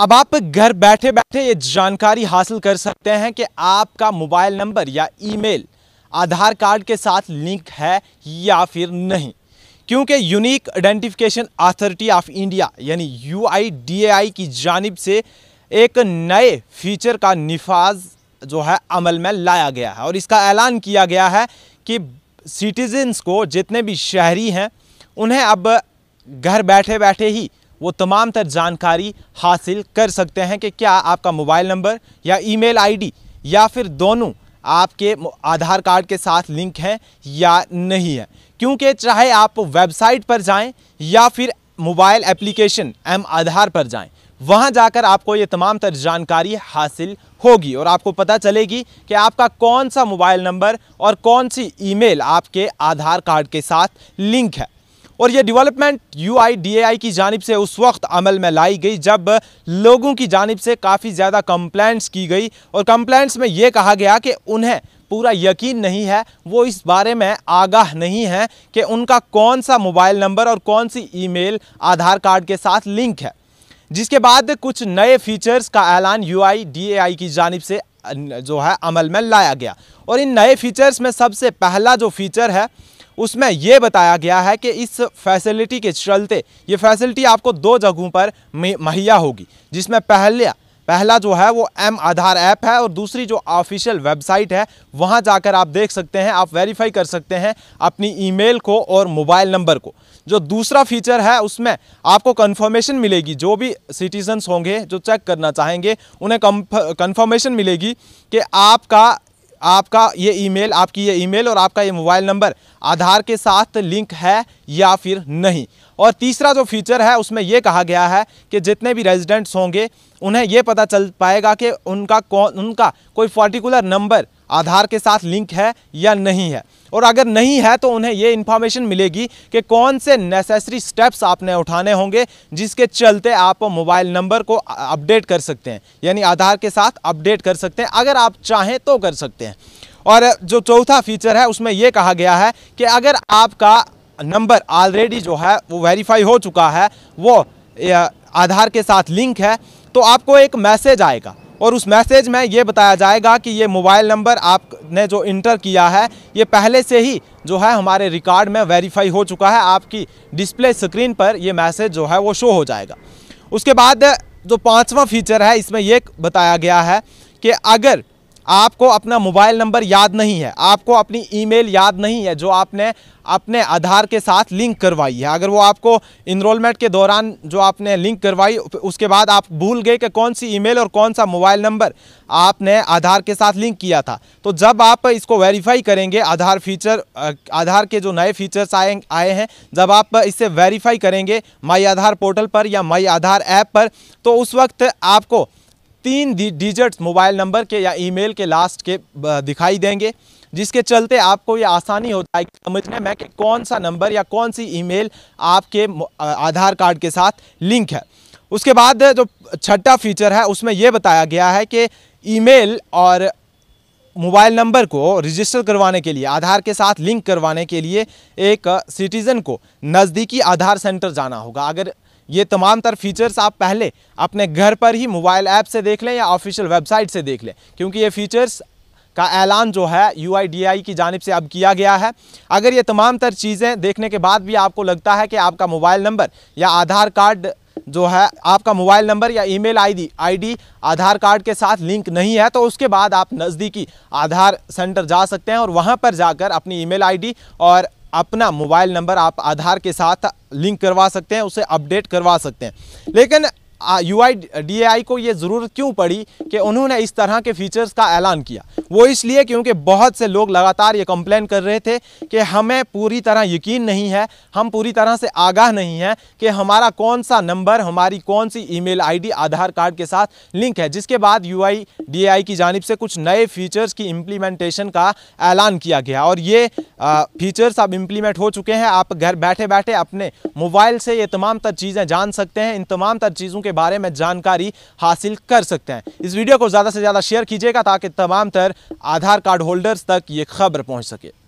अब आप घर बैठे बैठे ये जानकारी हासिल कर सकते हैं कि आपका मोबाइल नंबर या ईमेल आधार कार्ड के साथ लिंक है या फिर नहीं क्योंकि unique identification authority of India यानी यू की जानब से एक नए फीचर का निफाज जो है अमल में लाया गया है और इसका ऐलान किया गया है कि सिटीजन्स को जितने भी शहरी हैं उन्हें अब घर बैठे बैठे ही वो तमाम तर जानकारी हासिल कर सकते हैं कि क्या आपका मोबाइल नंबर या ईमेल आईडी या फिर दोनों आपके आधार कार्ड के साथ लिंक हैं या नहीं है क्योंकि चाहे आप वेबसाइट पर जाएं या फिर मोबाइल एप्लीकेशन एम आधार पर जाएं वहां जाकर आपको ये तमाम तर जानकारी हासिल होगी और आपको पता चलेगी कि आपका कौन सा मोबाइल नंबर और कौन सी ईमेल आपके आधार कार्ड के साथ लिंक है और ये डेवलपमेंट यू आई की जानब से उस वक्त अमल में लाई गई जब लोगों की जानब से काफ़ी ज़्यादा कंप्लेंट्स की गई और कंप्लेंट्स में ये कहा गया कि उन्हें पूरा यकीन नहीं है वो इस बारे में आगाह नहीं है कि उनका कौन सा मोबाइल नंबर और कौन सी ईमेल आधार कार्ड के साथ लिंक है जिसके बाद कुछ नए फीचर्स का ऐलान यू की जानब से जो है अमल में लाया गया और इन नए फीचर्स में सबसे पहला जो फीचर है उसमें यह बताया गया है कि इस फैसिलिटी के चलते ये फैसिलिटी आपको दो जगहों पर मुहैया होगी जिसमें पहला पहला जो है वो एम आधार ऐप है और दूसरी जो ऑफिशियल वेबसाइट है वहाँ जाकर आप देख सकते हैं आप वेरीफाई कर सकते हैं अपनी ईमेल को और मोबाइल नंबर को जो दूसरा फीचर है उसमें आपको कंफर्मेशन मिलेगी जो भी सिटीजन्स होंगे जो चेक करना चाहेंगे उन्हें कंफर्मेशन मिलेगी कि आपका आपका ये ईमेल आपकी ये ईमेल और आपका ये मोबाइल नंबर आधार के साथ लिंक है या फिर नहीं और तीसरा जो फीचर है उसमें ये कहा गया है कि जितने भी रेजिडेंट्स होंगे उन्हें ये पता चल पाएगा कि उनका कौन उनका कोई पर्टिकुलर नंबर आधार के साथ लिंक है या नहीं है और अगर नहीं है तो उन्हें ये इन्फॉर्मेशन मिलेगी कि कौन से नेसेसरी स्टेप्स आपने उठाने होंगे जिसके चलते आप मोबाइल नंबर को अपडेट कर सकते हैं यानी आधार के साथ अपडेट कर सकते हैं अगर आप चाहें तो कर सकते हैं और जो चौथा फीचर है उसमें यह कहा गया है कि अगर आपका नंबर ऑलरेडी जो है वो वेरीफाई हो चुका है वो आधार के साथ लिंक है तो आपको एक मैसेज आएगा और उस मैसेज में ये बताया जाएगा कि ये मोबाइल नंबर आपने जो इंटर किया है ये पहले से ही जो है हमारे रिकॉर्ड में वेरीफाई हो चुका है आपकी डिस्प्ले स्क्रीन पर ये मैसेज जो है वो शो हो जाएगा उसके बाद जो पाँचवा फीचर है इसमें ये बताया गया है कि अगर आपको अपना मोबाइल नंबर याद नहीं है आपको अपनी ईमेल याद नहीं है जो आपने अपने आधार के साथ लिंक करवाई है अगर वो आपको इनरोलमेंट के दौरान जो आपने लिंक करवाई उसके बाद आप भूल गए कि कौन सी ईमेल और कौन सा मोबाइल नंबर आपने आधार के साथ लिंक किया था तो जब आप इसको वेरीफाई करेंगे आधार फीचर आधार के जो नए फीचर्स आए आए हैं जब आप इसे वेरीफाई करेंगे माई आधार पोर्टल पर या माई आधार ऐप पर तो उस वक्त आपको तीन डिजिट्स मोबाइल नंबर के या ईमेल के लास्ट के दिखाई देंगे जिसके चलते आपको ये आसानी होता है समझने में कि कौन सा नंबर या कौन सी ईमेल आपके आधार कार्ड के साथ लिंक है उसके बाद जो छठा फीचर है उसमें यह बताया गया है कि ईमेल और मोबाइल नंबर को रजिस्टर करवाने के लिए आधार के साथ लिंक करवाने के लिए एक सिटीज़न को नज़दीकी आधार सेंटर जाना होगा अगर ये तमाम तर फीचर्स आप पहले अपने घर पर ही मोबाइल ऐप से देख लें या ऑफिशियल वेबसाइट से देख लें क्योंकि ये फीचर्स का ऐलान जो है यू की जानब से अब किया गया है अगर ये तमाम तर चीज़ें देखने के बाद भी आपको लगता है कि आपका मोबाइल नंबर या आधार कार्ड जो है आपका मोबाइल नंबर या email ID ID Aadhaar card के साथ लिंक नहीं है तो उसके बाद आप नज़दीकी आधार सेंटर जा सकते हैं और वहाँ पर जाकर अपनी ईमेल आईडी और अपना मोबाइल नंबर आप आधार के साथ लिंक करवा सकते हैं उसे अपडेट करवा सकते हैं लेकिन यू आई को ये ज़रूरत क्यों पड़ी कि उन्होंने इस तरह के फीचर्स का ऐलान किया वो इसलिए क्योंकि बहुत से लोग लगातार ये कंप्लेन कर रहे थे कि हमें पूरी तरह यकीन नहीं है हम पूरी तरह से आगाह नहीं है कि हमारा कौन सा नंबर हमारी कौन सी ईमेल आईडी आधार कार्ड के साथ लिंक है जिसके बाद यू आई की जानब से कुछ नए फीचर्स की इम्प्लीमेंटेशन का ऐलान किया गया और ये फीचर्स अब इम्प्लीमेंट हो चुके हैं आप घर बैठे बैठे अपने मोबाइल से ये तमाम तर चीज़ें जान सकते हैं इन तमाम तर चीज़ों के बारे में जानकारी हासिल कर सकते हैं इस वीडियो को ज़्यादा से ज़्यादा शेयर कीजिएगा ताकि तमाम तर आधार कार्ड होल्डर्स तक ये खबर पहुँच सके